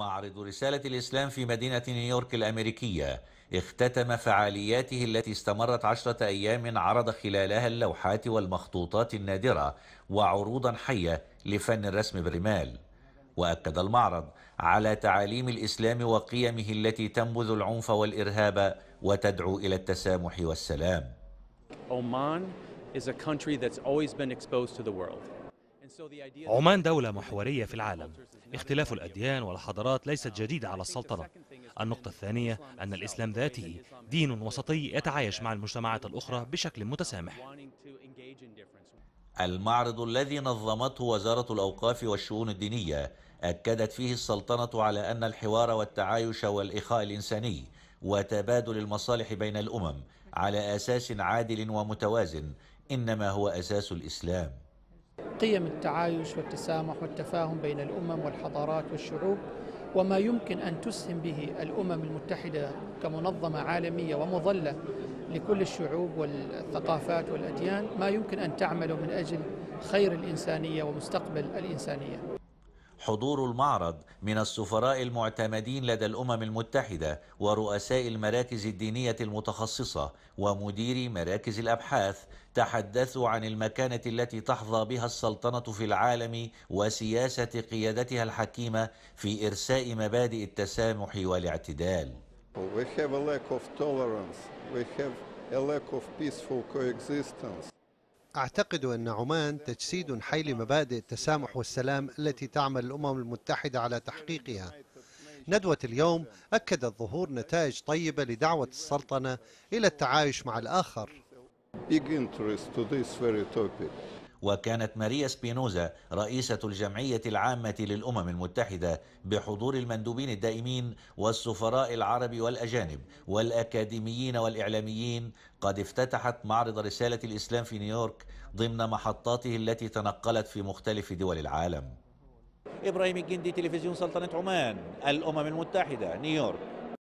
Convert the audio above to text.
معرض رسالة الإسلام في مدينة نيويورك الأمريكية اختتم فعالياته التي استمرت عشرة أيام عرض خلالها اللوحات والمخطوطات النادرة وعروضا حية لفن الرسم بالرمال وأكد المعرض على تعاليم الإسلام وقيمه التي تنبذ العنف والإرهاب وتدعو إلى التسامح والسلام Oman is a country that's always been exposed to the world. عمان دولة محورية في العالم اختلاف الأديان والحضارات ليست جديدة على السلطنة النقطة الثانية أن الإسلام ذاته دين وسطي يتعايش مع المجتمعات الأخرى بشكل متسامح المعرض الذي نظمته وزارة الأوقاف والشؤون الدينية أكدت فيه السلطنة على أن الحوار والتعايش والإخاء الإنساني وتبادل المصالح بين الأمم على أساس عادل ومتوازن إنما هو أساس الإسلام قيم التعايش والتسامح والتفاهم بين الامم والحضارات والشعوب وما يمكن ان تسهم به الامم المتحده كمنظمه عالميه ومظله لكل الشعوب والثقافات والاديان ما يمكن ان تعمله من اجل خير الانسانيه ومستقبل الانسانيه حضور المعرض من السفراء المعتمدين لدى الأمم المتحدة ورؤساء المراكز الدينية المتخصصة ومديري مراكز الأبحاث تحدثوا عن المكانة التي تحظى بها السلطنة في العالم وسياسة قيادتها الحكيمة في إرساء مبادئ التسامح والاعتدال. We have a lack of tolerance. We have a lack of peaceful coexistence. أعتقد أن عمان تجسيد حي لمبادئ التسامح والسلام التي تعمل الأمم المتحدة على تحقيقها ندوة اليوم أكدت ظهور نتائج طيبة لدعوة السلطنة إلى التعايش مع الآخر وكانت ماريا سبينوزا رئيسة الجمعية العامة للأمم المتحدة بحضور المندوبين الدائمين والسفراء العرب والأجانب والأكاديميين والإعلاميين قد افتتحت معرض رسالة الإسلام في نيويورك ضمن محطاته التي تنقلت في مختلف دول العالم إبراهيم الجندي تلفزيون سلطنة عمان الأمم المتحدة نيويورك